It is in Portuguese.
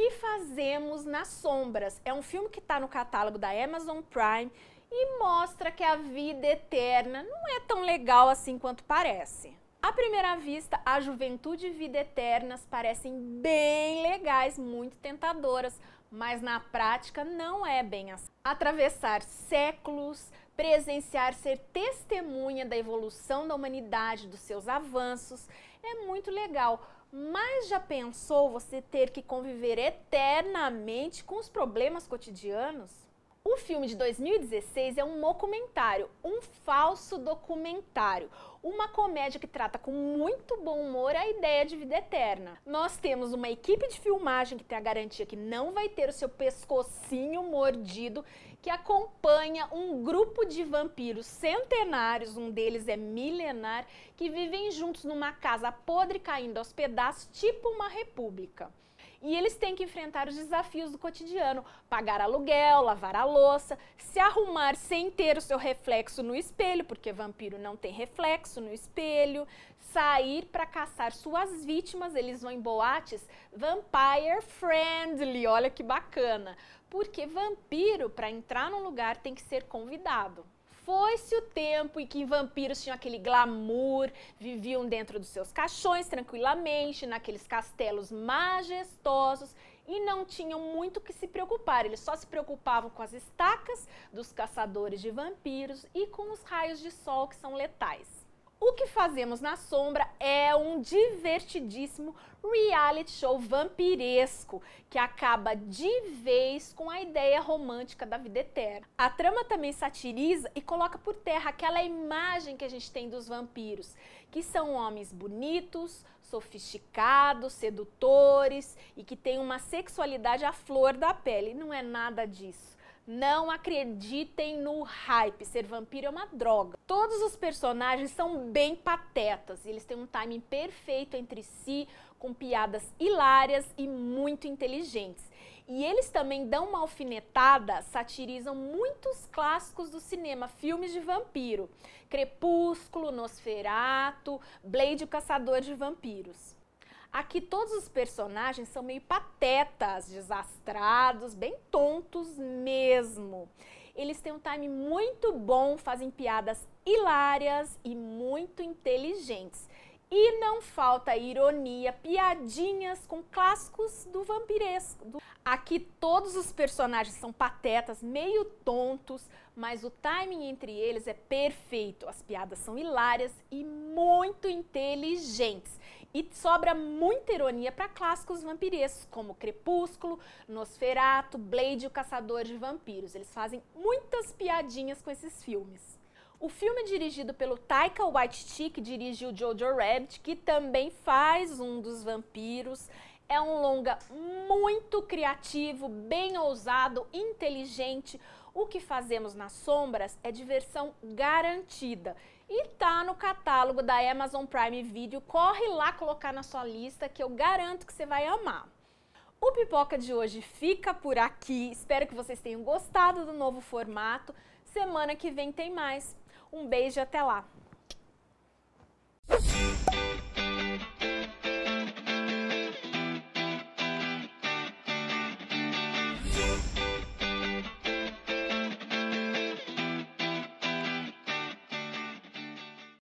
que Fazemos nas Sombras. É um filme que está no catálogo da Amazon Prime e mostra que a vida eterna não é tão legal assim quanto parece. À primeira vista, a juventude e vida eternas parecem bem legais, muito tentadoras, mas na prática não é bem assim. Atravessar séculos, presenciar, ser testemunha da evolução da humanidade, dos seus avanços, é muito legal mas já pensou você ter que conviver eternamente com os problemas cotidianos? O filme de 2016 é um documentário, um falso documentário, uma comédia que trata com muito bom humor a ideia de vida eterna. Nós temos uma equipe de filmagem que tem a garantia que não vai ter o seu pescocinho mordido, que acompanha um grupo de vampiros centenários, um deles é milenar, que vivem juntos numa casa podre caindo aos pedaços, tipo uma república e eles têm que enfrentar os desafios do cotidiano: pagar aluguel, lavar a louça, se arrumar sem ter o seu reflexo no espelho, porque vampiro não tem reflexo no espelho, sair para caçar suas vítimas, eles vão em boates vampire friendly, olha que bacana. Porque vampiro, para entrar num lugar, tem que ser convidado foi-se o tempo em que vampiros tinham aquele glamour, viviam dentro dos seus caixões tranquilamente, naqueles castelos majestosos e não tinham muito que se preocupar. Eles só se preocupavam com as estacas dos caçadores de vampiros e com os raios de sol que são letais. O que fazemos na sombra é um divertidíssimo reality show vampiresco que acaba de vez com a ideia romântica da vida eterna. A trama também satiriza e coloca por terra aquela imagem que a gente tem dos vampiros, que são homens bonitos, sofisticados, sedutores e que têm uma sexualidade à flor da pele. Não é nada disso. Não acreditem no hype, ser vampiro é uma droga. Todos os personagens são bem patetas, eles têm um timing perfeito entre si, com piadas hilárias e muito inteligentes. E eles também dão uma alfinetada, satirizam muitos clássicos do cinema, filmes de vampiro. Crepúsculo, Nosferato, Blade, o Caçador de Vampiros. Aqui todos os personagens são meio patetas, desastrados, bem tontos mesmo. Eles têm um time muito bom, fazem piadas hilárias e muito inteligentes. E não falta ironia, piadinhas com clássicos do vampiresco. Aqui todos os personagens são patetas, meio tontos, mas o timing entre eles é perfeito. As piadas são hilárias e muito inteligentes. E sobra muita ironia para clássicos vampirescos, como Crepúsculo, Nosferato, Blade e o Caçador de Vampiros. Eles fazem muitas piadinhas com esses filmes. O filme dirigido pelo Taika Waititi, que dirigiu Jojo Rabbit, que também faz um dos vampiros. É um longa muito criativo, bem ousado, inteligente, o que fazemos nas sombras é diversão garantida. E tá no catálogo da Amazon Prime Video. Corre lá colocar na sua lista que eu garanto que você vai amar. O Pipoca de hoje fica por aqui. Espero que vocês tenham gostado do novo formato. Semana que vem tem mais. Um beijo e até lá.